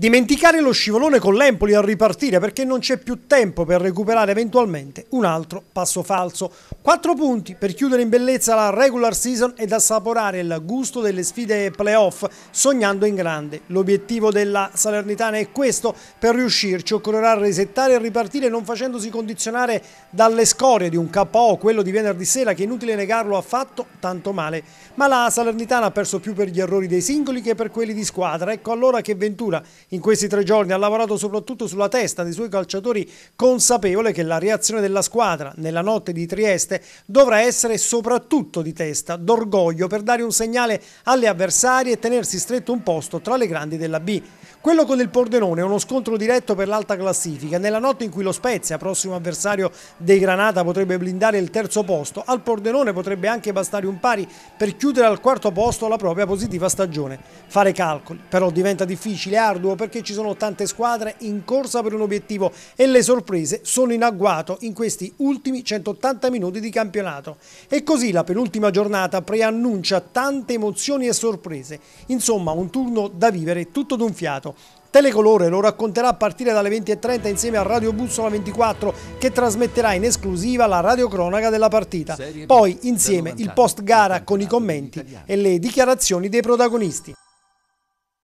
dimenticare lo scivolone con l'Empoli a ripartire perché non c'è più tempo per recuperare eventualmente un altro passo falso. Quattro punti per chiudere in bellezza la regular season ed assaporare il gusto delle sfide playoff sognando in grande. L'obiettivo della Salernitana è questo, per riuscirci occorrerà resettare e ripartire non facendosi condizionare dalle scorie di un KO, quello di venerdì sera che inutile negarlo ha fatto tanto male. Ma la Salernitana ha perso più per gli errori dei singoli che per quelli di squadra, ecco allora che Ventura in questi tre giorni ha lavorato soprattutto sulla testa dei suoi calciatori consapevole che la reazione della squadra nella notte di Trieste richieste dovrà essere soprattutto di testa, d'orgoglio, per dare un segnale alle avversarie e tenersi stretto un posto tra le grandi della B. Quello con il Pordenone è uno scontro diretto per l'alta classifica. Nella notte in cui lo Spezia, prossimo avversario dei Granata, potrebbe blindare il terzo posto, al Pordenone potrebbe anche bastare un pari per chiudere al quarto posto la propria positiva stagione. Fare calcoli però diventa difficile e arduo perché ci sono tante squadre in corsa per un obiettivo e le sorprese sono in agguato in questi ultimi 180 minuti di campionato. E così la penultima giornata preannuncia tante emozioni e sorprese. Insomma, un turno da vivere tutto d'un fiato. Telecolore lo racconterà a partire dalle 20.30 insieme a Radio Bussola 24 che trasmetterà in esclusiva la radiocronaca della partita. Poi insieme il post gara con i commenti e le dichiarazioni dei protagonisti.